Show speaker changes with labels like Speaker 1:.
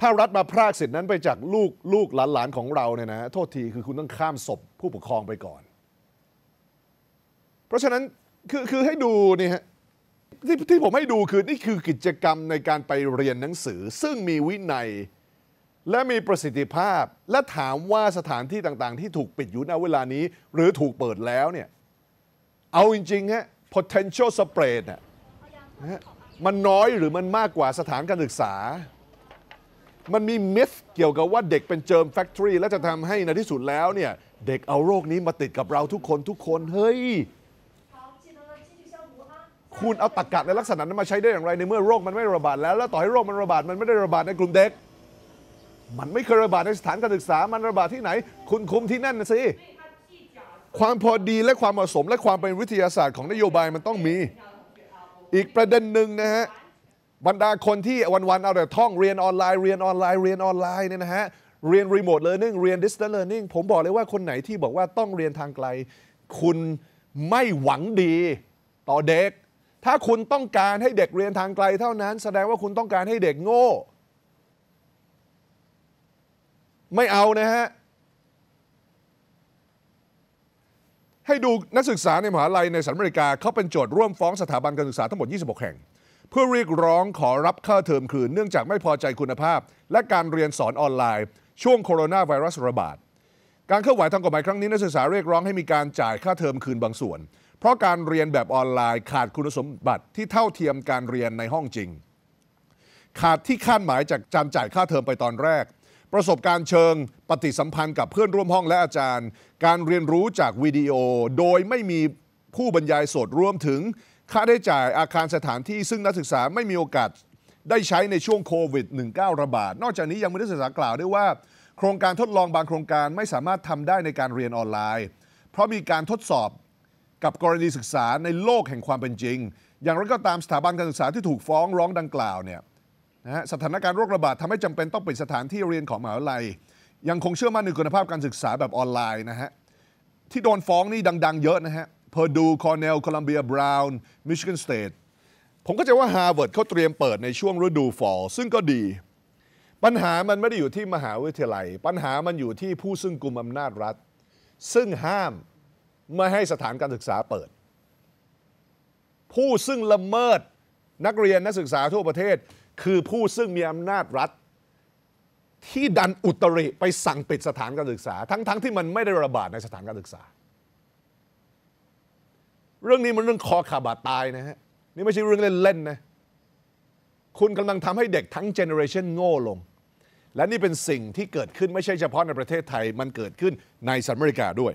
Speaker 1: ถ้ารัฐมาพรากสิทธินั้นไปจากลูกลูกหลานๆของเราเนี่ยนะโทษทีคือคุณต้องข้ามศพผู้ปกครองไปก่อน เพราะฉะนั้นคือคือให้ดูนี่ฮะที่ที่ผมให้ดูคือ นี่คือกิจกรรมในการไปเรียนหนังสือ ซึ่งมีวินัยและมีประสิทธิภาพ และถามว่าสถานที่ต่างๆ ที่ถูกปิดอยู่ในเวลานี้หรือถูกเปิดแล้วเนี่ยเอาจริงๆฮะ potential spread นะมันน้อยหรือมันมากกว่าสถานการศึกษามันมีมิสเกี่ยวกับว่าเด็กเป็นเจิมแฟคทอรี่และจะทำให้ในที่สุดแล้วเนี่ย เด็กเอาโรคนี้มาติดกับเราทุกคนทุกคน เฮ้ยคุณเอาตักกะในลักษณะนั้นมาใช้ได้อย่างไรในเมื่อโรคมันไม่ระบาดแล้วแล้ว ต่อให้โรคมันระบาดมันไม่ได้ระบาดในกลุ่มเด็ก มันไม่เคยระบาดในสถานการศึกษา มันระบาดที่ไหน คุณคุมที่นั่นนะสิความพอดีและความเหมาะสมและความเป็นวิทยาศาสตร์ของนโยบายมันต้องมี อีกประเด็นหนึ่งนะฮะบรรดาคนที่วันๆเอาแต่ท่องเรียนออนไลน์ เรียนออนไลน์ เรียนออนไลน์เนี่ยนะฮะเรียนรีโมทเลิร์นนิ่งเรียนดิสเทนเลิร์นนิ่งผมบอกเลยว่าคนไหนที่บอกว่าต้องเรียนทางไกล คุณไม่หวังดีต่อเด็ก ถ้าคุณต้องการให้เด็กเรียนทางไกล เท่านั้นแสดงว่าคุณต้องการให้เด็กโง่ไม่เอานะฮะให้ดูนักศึกษาในมหาลัยในสหรัฐอเมริกาเขาเป็นโจทย์ร่วมฟ้องสถาบันการศึกษาทั้งหมด 26 แห่งเพื่อเรียกร้องขอรับค่าเทอมคืนเนื่องจากไม่พอใจคุณภาพ และการเรียนสอนออนไลน์ช่วงโคโรนาไวรัสระบาดการเคลื่อนไหวทางกฎหมายครั้งนี้นักศึกษาเรียกร้องให้มีการจ่ายค่าเทอมคืนบางส่วน เพราะการเรียนแบบออนไลน์ขาดคุณสมบัติที่เท่าเทียมการเรียนในห้องจริง ขาดที่คาดหมายจากจารจ่ายค่าเทอมไปตอนแรก ประสบการณ์เชิงปฏิสัมพันธ์กับเพื่อนร่วมห้องและอาจารย์ การเรียนรู้จากวิดีโอโดยไม่มีผู้บรรยายสดรวมถึงค่าได้จ่ายอาคารสถานที่ซึ่งนักศึกษาไม่มีโอกาสได้ใช้ในช่วงโควิด -19 ระบาด นอกจากนี้ยังมีนักศึกษากล่าวด้วยว่า โครงการทดลองบางโครงการไม่สามารถทำได้ในการเรียนออนไลน์ เพราะมีการทดสอบกับกรณีศึกษาในโลกแห่งความเป็นจริง อย่างไรก็ตามสถาบันการศึกษาที่ถูกฟ้องร้องดังกล่าวเนี่ยนะสถานการณ์โรคระบาดทำให้จำเป็นต้องปิดสถานที่เรียนของมหาวิทยาลัย ยังคงเชื่อมั่นในคุณภาพการศึกษาแบบออนไลน์นะฮะที่โดนฟ้องนี่ดังๆ เยอะนะฮะเพอร์ดู คอนเนลโคลัมเบีย บราวน์ มิชิแกนสเตท ผมก็จะว่าฮาร์วาร์ดเขาเตรียมเปิดในช่วงฤดูฟอลซึ่งก็ดี ปัญหามันไม่ได้อยู่ที่มหาวิทยาลัย ปัญหามันอยู่ที่ผู้ซึ่งกุมอำนาจรัฐ ซึ่งห้าม ไม่ให้สถานการศึกษาเปิด ผู้ซึ่งละเมิดนักเรียนนักศึกษาทั่วประเทศ คือผู้ซึ่งมีอำนาจรัฐ ที่ดันอุตริ ไปสั่งปิดสถานการศึกษา ทั้งๆทที่มันไม่ได้ระบาดในสถานการศึกษาเรื่องนี้มันเรื่องคอขาบาดตายนะฮะนี่ไม่ใช่เรื่องเล่น ๆ นะ คุณกำลังทำให้เด็กทั้งเจเนอเรชันโง่ลง และนี่เป็นสิ่งที่เกิดขึ้นไม่ใช่เฉพาะในประเทศไทยมันเกิดขึ้นในสหรัฐอเมริกาด้วย